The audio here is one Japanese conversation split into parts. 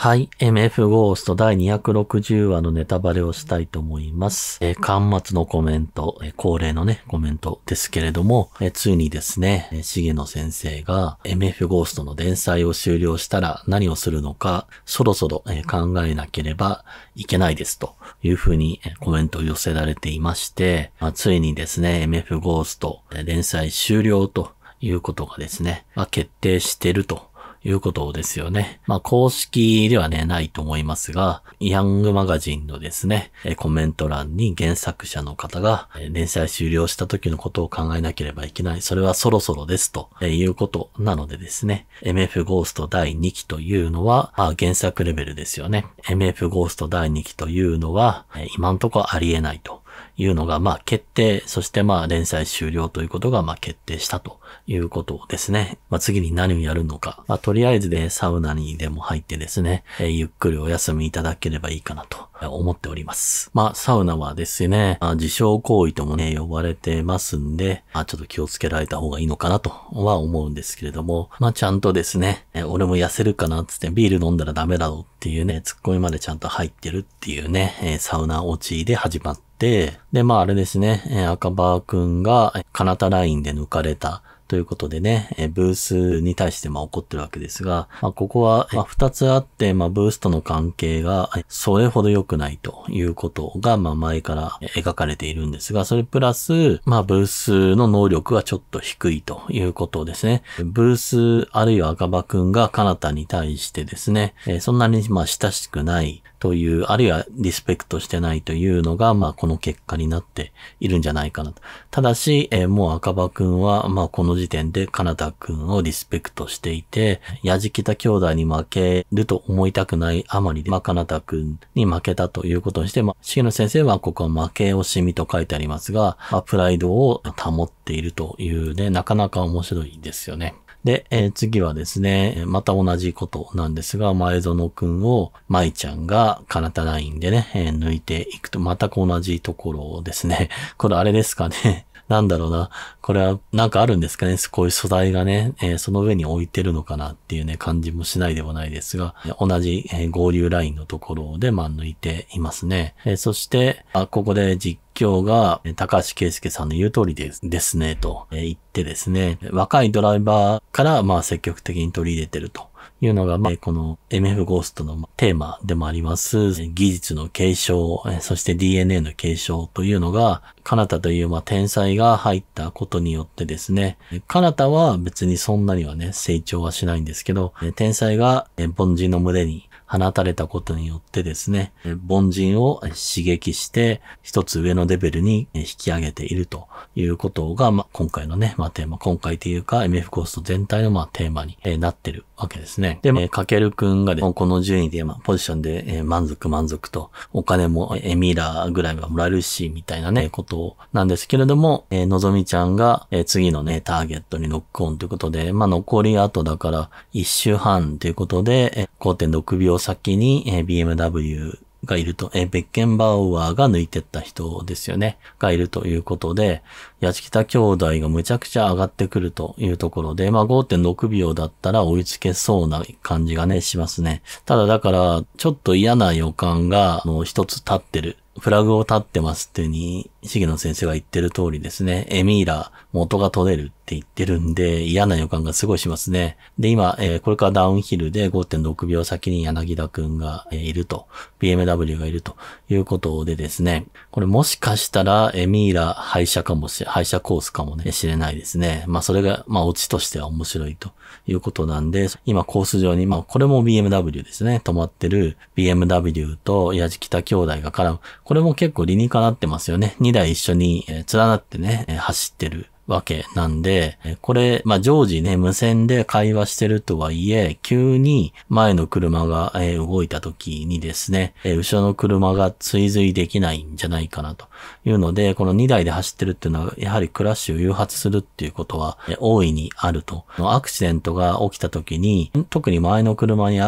はい。MF ゴースト第260話のネタバレをしたいと思います。えー、端末のコメント、え恒例のね、コメントですけれども、えついにですね、えしげの先生が MF ゴーストの連載を終了したら何をするのか、そろそろ、え考えなければいけないですというふうに、えコメントを寄せられていまして、まあ、ついにですね、MF ゴースト、え連載終了ということがですね、まあ、決定してるということですよね。まあ、公式ではね、ないと思いますが、ヤングマガジンのですね、コメント欄に原作者の方が、連載終了した時のことを考えなければいけない。それはそろそろですということなのでですね、MF ゴースト第2期というのは、まあ、原作レベルですよね。MF ゴースト第2期というのは、今んとこありえないと。いうのが、まあ決定、そしてまあ連載終了ということが、まあ決定したということですね。まあ次に何をやるのか。まあとりあえずでサウナにでも入ってですね、えゆっくりお休みいただければいいかなと思っております。まあサウナはですね、まあ、自傷行為ともね、呼ばれてますんで、まあちょっと気をつけられた方がいいのかなとは思うんですけれども、まあちゃんとですね、え俺も痩せるかなっつってビール飲んだらダメだろうっていうね、ツッコミまでちゃんと入ってるっていうね、えサウナ落ちで始まって、で、まああれですね、え赤羽くんが、カナタラインで抜かれた。ということでね、えブースに対してまあ怒ってるわけですが、まあ、ここはまあ2つあって、まあ、ブースとの関係がそれほど良くないということが、まあ、前から描かれているんですが、それプラス、まあ、ブースの能力がちょっと低いということですね。ブースあるいは赤羽くんがカナタに対してですね、えそんなにまあ親しくないという、あるいはリスペクトしてないというのが、まあ、この結果になっているんじゃないかなと。ただし、えー、もう赤羽くんは、まあ、この時点でカナダくんをリスペクトしていて、やじきた兄弟に負けると思いたくないあまりで、まあ、カナダくんに負けたということにして、まあ、重の先生はここは負け惜しみと書いてありますが、まあ、プライドを保っているというね、なかなか面白いですよね。で、えー、次はですね、また同じことなんですが、前園くんを舞ちゃんがカナタラインでね、えー、抜いていくと、また同じところですね。これあれですかね。なんだろうな、これはなんかあるんですかね、こういう素材がね、えー、その上に置いてるのかなっていうね、感じもしないではないですが、同じ、えー、合流ラインのところで、まあ、抜いていますね。えー、そして、あ、ここで実況が、高橋圭介さんの言う通りですですね、と言ってですね、若いドライバーから、まあ、積極的に取り入れてると。いうのが、まあ、この MF ゴーストのテーマでもあります、技術の継承、そして DNA の継承というのが、カナタという、まあ、天才が入ったことによってですね、カナタは別にそんなにはね、成長はしないんですけど、天才が凡人の群れに放たれたことによってですね、凡人を刺激して、一つ上のレベルに引き上げているということが、まあ、今回のね、まあ、テーマ、今回というか MF コースト全体のまあテーマになってるわけですね。で、まあ、かけるくんがで、ね、この順位で、まあ、ポジションで満足満足と、お金もエミラーぐらいはもらえるし、みたいなね、ことなんですけれども、えのぞみちゃんが、え次のね、ターゲットにノックオンということで、まあ、残りあとだから1週半ということで、5.6秒先に BMW がいると、えベッケンバウアーが抜いてった人ですよね、がいるということで、八千北兄弟がむちゃくちゃ上がってくるというところで、まあ5.6秒だったら追いつけそうな感じがね、しますね。ただだから、ちょっと嫌な予感が、あの、一つ立ってる。フラグを立ってますっていうに、重野先生が言ってる通りですね、エミーラ元が取れるって言ってるんで、嫌な予感がすごいしますね。で、今、えー、これからダウンヒルで5.6秒先に柳田くんが、いると、BMW がいるということでですね、これもしかしたらエミーラ廃車かもし、廃車コースかもね、れないですね。まあそれが、まあオチとしては面白いということなんで、今コース上に、まあこれも BMW ですね、止まってる BMW と矢地北兄弟が絡む、これも結構理にかなってますよね。2台一緒に連なってね、走ってるわけなんで、これ、まあ、常時ね、無線で会話してるとはいえ、急に前の車が動いた時にですね、後ろの車が追随できないんじゃないかなというので、この2台で走ってるっていうのは、やはりクラッシュを誘発するっていうことは大いにあると。アクシデントが起きた時に、特に前の車に、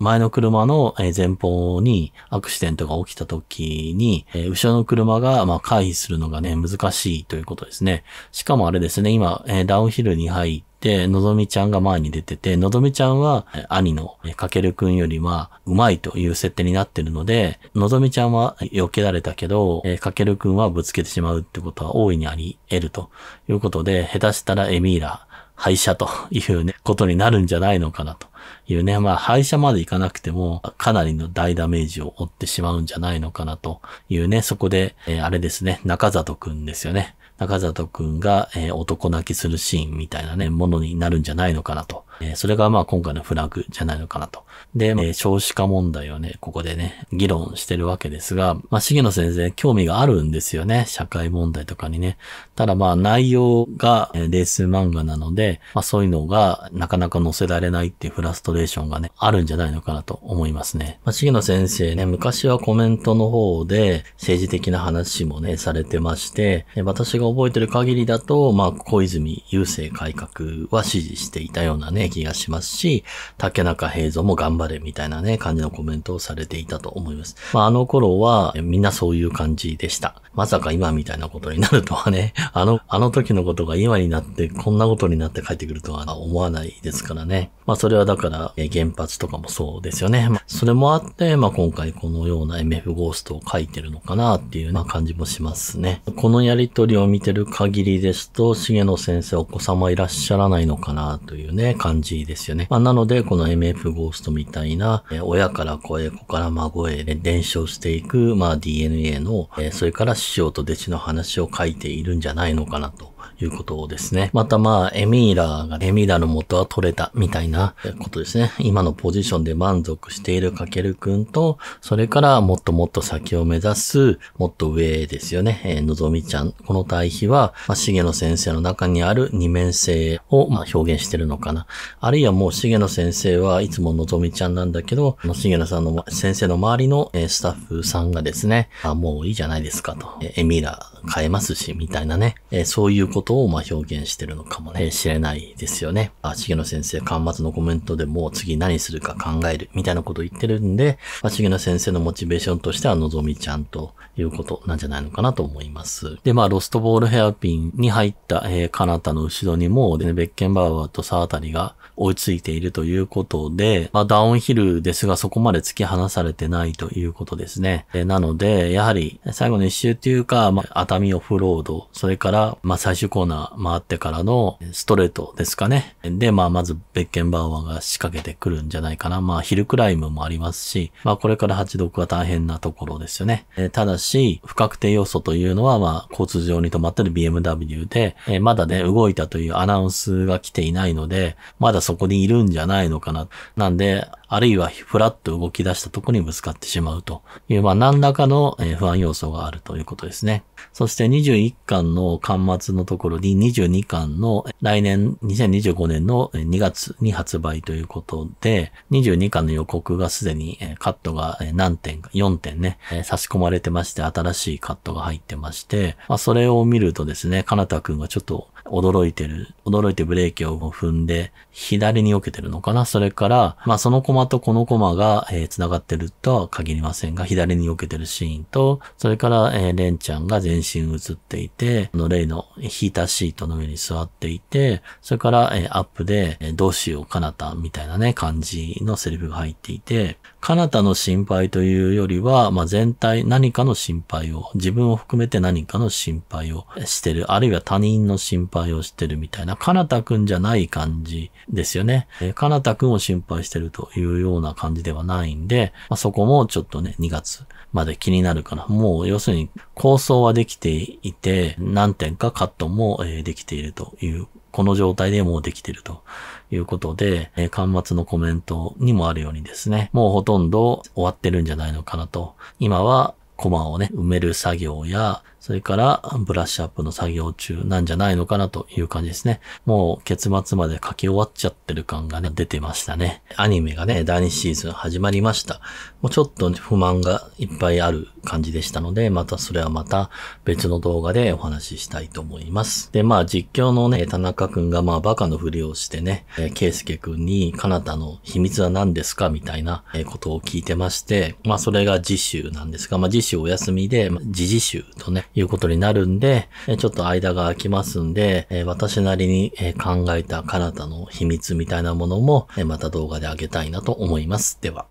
前の車の前方にアクシデントが起きた時に、後ろの車がま回避するのがね、難しいということですね。しかもあれですね、今、えー、ダウンヒルに入って、のぞみちゃんが前に出てて、のぞみちゃんは兄のかけるくんよりはうまいという設定になってるので、のぞみちゃんは避けられたけど、えー、かけるくんはぶつけてしまうってことは大いにあり得るということで、下手したらエミーラ、廃車というね、ことになるんじゃないのかなというね、まあ廃車まで行かなくても、かなりの大ダメージを負ってしまうんじゃないのかなというね、そこで、えー、あれですね、中里くんですよね。中里くんが、えー、男泣きするシーンみたいなね、ものになるんじゃないのかなとえそれがまあ今回のフラグじゃないのかなと。で、え少子化問題をね、ここでね、議論してるわけですが、まあ、重野先生、興味があるんですよね。社会問題とかにね。ただまあ内容がレース漫画なので、まあそういうのがなかなか載せられないっていうフラストレーションがね、あるんじゃないのかなと思いますね。まあ、重野先生ね、昔はコメントの方で政治的な話もね、されてまして、私が覚えてる限りだと、まあ小泉郵政改革は支持していたようなね、ね、気がしますし、竹中平蔵も頑張れみたいなね、感じのコメントをされていたと思います。まあ、あの頃は、みんなそういう感じでした。まさか今みたいなことになるとはね、あの、あの時のことが今になって、こんなことになって帰ってくるとは思わないですからね。まあ、それはだから、原発とかもそうですよね。まあ、それもあって、まあ、今回このような MF ゴーストを書いてるのかなっていうな感じもしますね。このやりとりを見てる限りですと、重野先生お子様いらっしゃらないのかなというね、感感じですよね。まあ、なので、この MF ゴーストみたいな、え親から子へ、子から孫へ伝承していく、まあ、DNA の、えそれから師匠と弟子の話を書いているんじゃないのかなと。いうことですね。またまあ、エミーラーが、エミーラの元は取れたみたいなことですね。今のポジションで満足しているかけるくんと、それからもっともっと先を目指す、もっと上ですよね。えー、のぞみちゃん。この対比は、まあ、しげの先生の中にある二面性を、まあ、表現してるのかな。あるいはもう、しげの先生はいつものぞみちゃんなんだけど、しげのさんの先生の周りの、えスタッフさんがですね、あ、もういいじゃないですかと。えー、エミーラ変えますし、みたいなね。えー、そういうことことをま表現してるのかもね、知れないですよね。あ、茂野先生、端末のコメントでも次何するか考えるみたいなことを言ってるんで、まあ、重野先生のモチベーションとしてはのぞみちゃんということなんじゃないのかなと思います。で、まあ、ロストボールヘアピンに入った、えー、彼方の後ろにも、ね、ベッケンバウアーとサータリが追いついているということで、まあ、ダウンヒルですがそこまで突き放されてないということですね。なので、やはり最後の一周というか、まあ、熱海オフロード、それから、まあ、最終コーナー回ってからのストレートですかね。で、まあ、まずベッケンバーワーが仕掛けてくるんじゃないかな。まあ、ヒルクライムもありますし、まあ、これから8毒は大変なところですよね。ただし、不確定要素というのは、まあ、交通上に止まってる BMW で、まだね、動いたというアナウンスが来ていないので、まだそこにいるんじゃないのかな。なんで、あるいはふらっと動き出したところにぶつかってしまうという、まあ、何らかの不安要素があるということですね。そして21巻の端末のところに22巻の来年2025年の2月に発売ということで、22巻の予告がすでにカットが何点か、4点ね、差し込まれてまして、新しいカットが入ってまして、まあ、それを見るとですね、かなたくんがちょっと驚いてる、驚いてブレーキを踏んで、左に避けてるのかなそれから、まあ、そのコママとこのコマが、えー、繋がってるとは限りませんが、左に避けてるシーンと、それから、えー、レンちゃんが全身映っていて、この、レイのヒーターシートの上に座っていて、それから、えー、アップで、えー、どうしようかなたみたいなね、感じのセリフが入っていて、彼方の心配というよりは、まあ、全体何かの心配を、自分を含めて何かの心配をしてる、あるいは他人の心配をしてるみたいな、彼方くんじゃない感じですよね。え彼方くんを心配してるというような感じではないんで、まあ、そこもちょっとね、2月まで気になるかな。もう、要するに構想はできていて、何点かカットも、えできているというこの状態でもうできてるということで、え端末のコメントにもあるようにですね、もうほとんど終わってるんじゃないのかなと。今はコマをね、埋める作業や、それからブラッシュアップの作業中なんじゃないのかなという感じですね。もう結末まで書き終わっちゃってる感がね、出てましたね。アニメがね、第2シーズン始まりました。もうちょっと不満がいっぱいある感じでしたので、またそれはまた別の動画でお話ししたいと思います。で、まあ実況のね、田中くんがまあバカのふりをしてね、えー、ケイスケくんに彼方の秘密は何ですかみたいなことを聞いてまして、まあそれが次週なんですが、まあ次週お休みで、まあ、時とね、いうことになるんで、ちょっと間が空きますんで、私なりに考えた彼方の秘密みたいなものも、また動画であげたいなと思います。では。